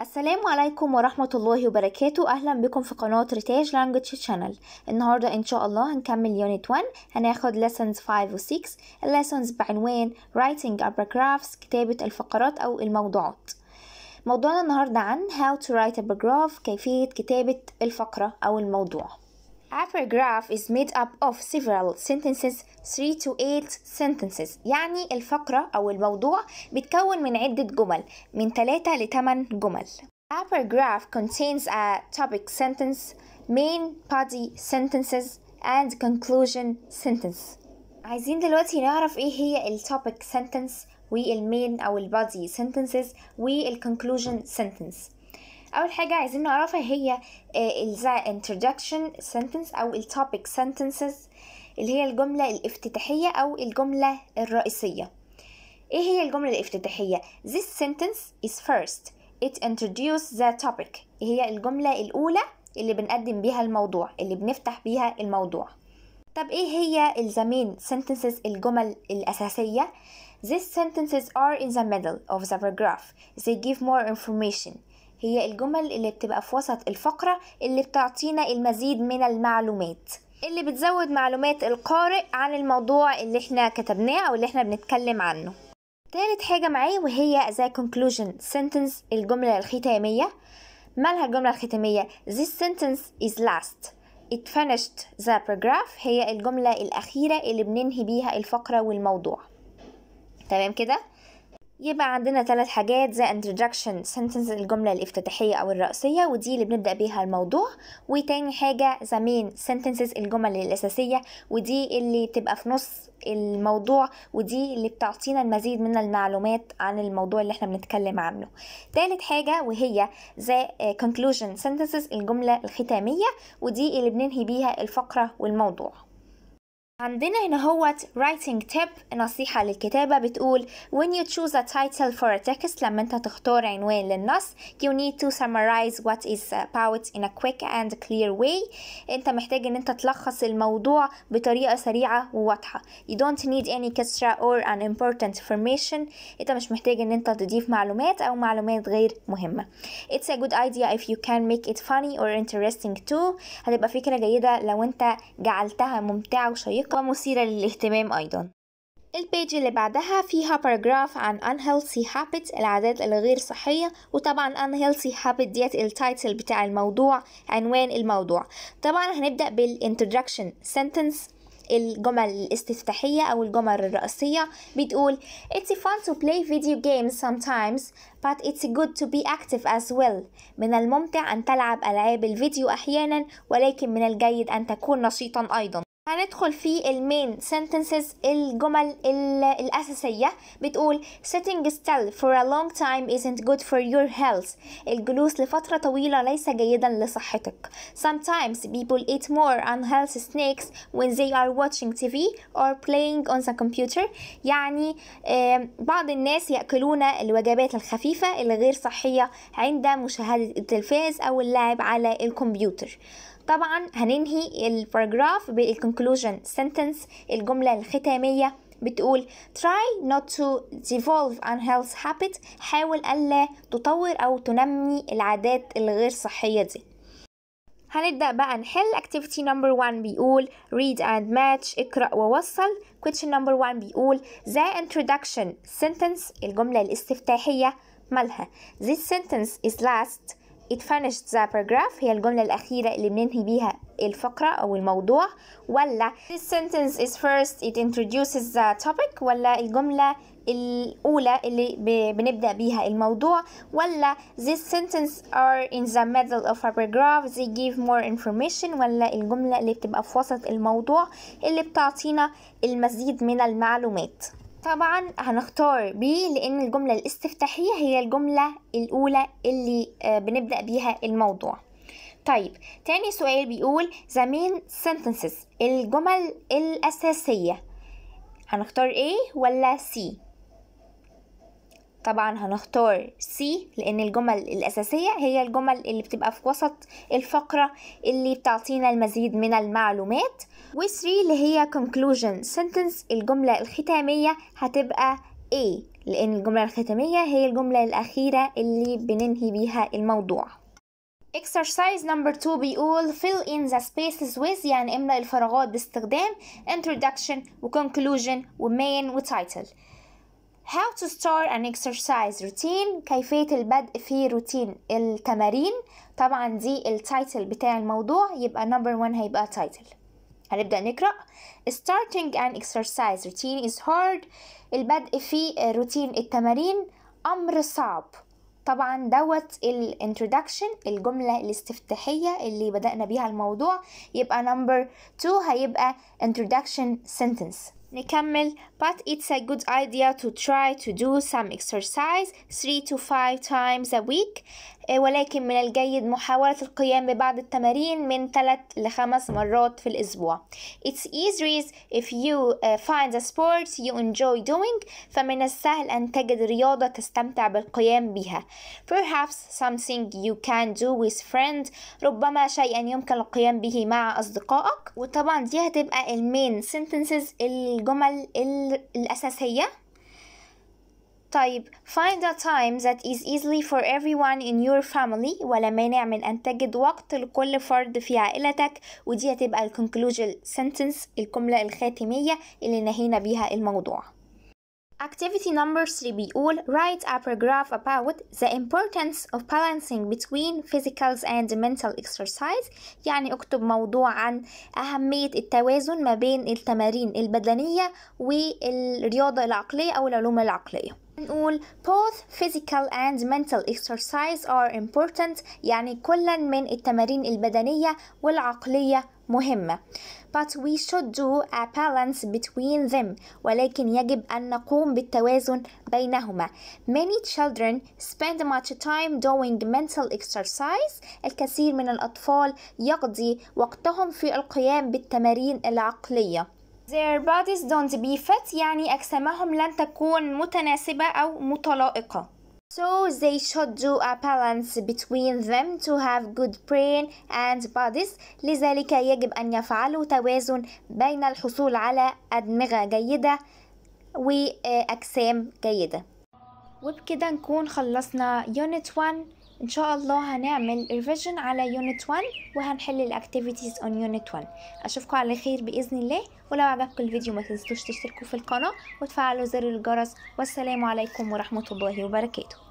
السلام عليكم ورحمة الله وبركاته أهلا بكم في قناة ريتاج لانجوج شانل النهاردة إن شاء الله هنكمل يونت 1 هناخد lessons 5 و 6 lessons بعنوان writing paragraphs كتابة الفقرات أو الموضوعات موضوعنا النهاردة عن how to write a paragraph كيفية كتابة الفقرة أو الموضوع paragraph is made up of several sentences 3 to 8 sentences يعني الفقرة أو الموضوع بيتكون من عدة جمل من 3 ل 8 جمل paragraph contains a topic sentence, main body sentences, and conclusion sentence. عايزين دلوقتي نعرف ايه هي topic sentence والمين او body sentences والconclusion sentence اول حاجه عايزين نعرفها هي آه، introduction sentence او التوبيك sentences اللي هي الجمله الافتتاحيه او الجمله الرئيسيه ايه هي الجمله الافتتاحيه this sentence is first it introduces the topic إيه هي الجمله الاولى اللي بنقدم بيها الموضوع اللي بنفتح بيها الموضوع طب ايه هي الزمين sentences الجمل الأساسية These sentences are in the middle of the paragraph they give more information هي الجمل اللي بتبقى في وسط الفقرة اللي بتعطينا المزيد من المعلومات اللي بتزود معلومات القارئ عن الموضوع اللي احنا كتبناه او اللي احنا بنتكلم عنه تالت حاجة معي وهي the conclusion sentence الجملة الختامية مالها الجملة الختامية this sentence is last it finished the paragraph هي الجملة الأخيرة اللي بننهي بيها الفقرة والموضوع تمام كده يبقى عندنا ثلاث حاجات زي introduction sentence الجملة الافتتاحية أو الرئيسية ودي اللي بنبدأ بيها الموضوع وتاني حاجة the main sentences الجمل الأساسية ودي اللي تبقى في نص الموضوع ودي اللي بتعطينا المزيد من المعلومات عن الموضوع اللي احنا بنتكلم عنه تالت حاجة وهي the conclusion sentences الجملة الختامية ودي اللي بننهي بيها الفقرة والموضوع عندنا هنا هوت writing tip نصيحة للكتابة بتقول when you choose a title for a text لما انت تختار عنوان للنص you need to summarize what is about in a quick and clear way انت محتاج ان انت تلخص الموضوع بطريقة سريعة وواضحة you don't need any extra or unimportant information انت مش محتاج ان انت تضيف معلومات او معلومات غير مهمة it's a good idea if you can make it funny or interesting too هتبقى فكرة جيدة لو انت جعلتها ممتعة وشيقة شيقة ومثيرة للاهتمام أيضا البيج اللي بعدها فيها باراجراف عن unhealthy habits العادات الغير صحية وطبعا unhealthy habit ديت التايتل بتاع الموضوع عنوان الموضوع طبعا هنبدأ بالintroduction sentence الجمل الاستفتاحية أو الجمل الرئيسية بتقول It's fun to play video games sometimes but it's good to be active as well من الممتع أن تلعب ألعاب الفيديو أحيانا ولكن من الجيد أن تكون نشيطا أيضا هندخل في المين sentences الجمل الأساسية بتقول sitting still for a long time isn't good for your health الجلوس لفترة طويلة ليس جيدا لصحتك sometimes people eat more unhealthy snacks when they are watching TV or playing on the computer يعني بعض الناس يأكلون الوجبات الخفيفة الغير صحية عند مشاهدة التلفاز أو اللعب على الكمبيوتر طبعا هننهي الباراجراف بالconclusion sentence الجملة الختامية بتقول try not to devolve unhealth habit حاول ألا تطور أو تنمي العادات الغير صحية دي هنبدأ بقى نحل activity number one بيقول read and match اقرأ ووصل question number one بيقول the introduction sentence الجملة الاستفتاحية مالها this sentence is last It finished the paragraph هي الجملة الأخيرة اللي بننهي بيها الفقرة أو الموضوع ولا This sentence is first it introduces the topic ولا الجملة الأولى اللي بنبدأ بيها الموضوع ولا This sentence are in the middle of a paragraph they give more information ولا الجملة اللي بتبقى في وسط الموضوع اللي بتعطينا المزيد من المعلومات طبعا هنختار ب لأن الجملة الاستفتاحية هي الجملة الأولى اللي آه، بنبدأ بيها الموضوع طيب تاني سؤال بيقول the main sentences الجمل الأساسية هنختار A ولا C طبعا هنختار سي لان الجمل الاساسيه هي الجمل اللي بتبقى في وسط الفقره اللي بتعطينا المزيد من المعلومات و3 اللي هي conclusion sentence الجمله الختاميه هتبقى A لان الجمله الختاميه هي الجمله الاخيره اللي بننهي بيها الموضوع exercise number two بيقول fill in the spaces with يعني املأ الفراغات باستخدام introduction و conclusion و main و title How to start an exercise routine كيفية البدء في روتين التمارين طبعا دي التايتل بتاع الموضوع يبقى number one هيبقى title هنبدأ نقرأ Starting an exercise routine is hard البدء في روتين التمارين أمر صعب طبعا دوت introduction الجملة الاستفتاحية اللي بدأنا بيها الموضوع يبقى number two هيبقى introduction sentence نكمل but it's a good idea to try to do some exercise 3 to 5 times a week آه، ولكن من الجيد محاولة القيام ببعض التمارين من 3 لخمس مرات في الأسبوع. It's easy if you آه، find a sport you enjoy doing فمن السهل أن تجد رياضة تستمتع بالقيام بها. Perhaps something you can do with friends ربما شيئا يمكن القيام به مع أصدقائك وطبعا دي هتبقى آه، المين sentences الجمل الأساسية طيب find a time that is easily for everyone in your family ولا مانع من أن تجد وقت لكل فرد في عائلتك ودي هتبقى ال conclusion sentence الجملة الخاتمية اللي نهينا بيها الموضوع Activity number 3 بيقول write a paragraph about the importance of balancing between physicals and mental exercise يعني اكتب موضوع عن أهمية التوازن ما بين التمارين البدنية والرياضة العقلية أو العلوم العقلية نقول both physical and mental exercise are important يعني كلا من التمارين البدنية والعقلية مهمة but we should do a balance between them ولكن يجب أن نقوم بالتوازن بينهما many children spend much time doing mental exercise الكثير من الأطفال يقضي وقتهم في القيام بالتمارين العقلية Their bodies don't be fit يعني أجسامهم لن تكون متناسبة أو متلائقة. So they should do a balance between them to have good brain and bodies لذلك يجب أن يفعلوا توازن بين الحصول على أدمغة جيدة وأجسام جيدة وبكده نكون خلصنا Unit 1 ان شاء الله هنعمل ريفيجن على يونت 1 وهنحل الاكتيفيتيز اون يونت 1 اشوفكم على خير باذن الله ولو عجبكم الفيديو ما تنسوش تشتركوا في القناه وتفعلوا زر الجرس والسلام عليكم ورحمه الله وبركاته